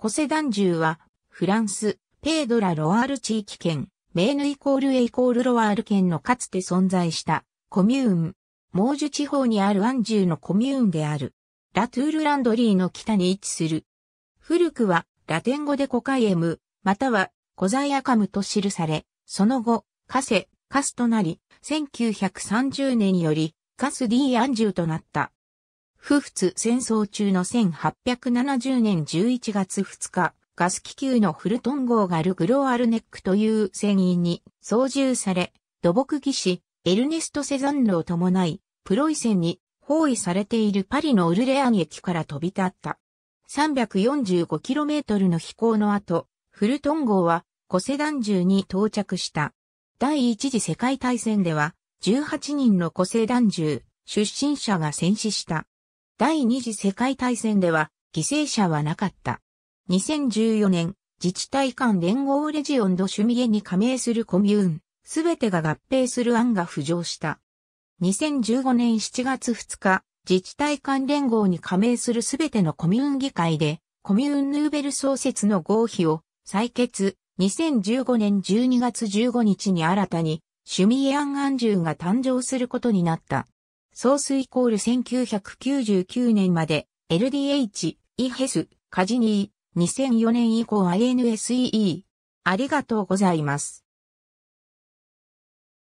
コセダンジュは、フランス、ペードラ・ロワール地域圏、メーヌイコールエイコールロワール県のかつて存在したコミューン、モージュ地方にあるアンジューのコミューンである。ラトゥールランドリーの北に位置する。古くは、ラテン語でコカイエム、または、コザイアカムと記され、その後、カセ、カスとなり、1930年より、カス・ディ・アンジューとなった。不仏戦争中の1870年11月2日、ガス気球のフルトン号がルグローアルネックという船員に操縦され、土木技師、エルネスト・セザンヌを伴い、プロイセンに包囲されているパリのウルレアン駅から飛び立った。345km の飛行の後、フルトン号はコセダン銃に到着した。第一次世界大戦では、18人のコセダン銃出身者が戦死した。第二次世界大戦では犠牲者はなかった。2014年、自治体間連合レジオンドシュミエに加盟するコミューン、すべてが合併する案が浮上した。2015年7月2日、自治体間連合に加盟するすべてのコミューン議会で、コミューンヌーベル創設の合否を採決、2015年12月15日に新たに、シュミエアン・アンジューが誕生することになった。ソースイコール1999年まで LDH、イヘス、カジニー、2004年以降 INSEE。ありがとうございます。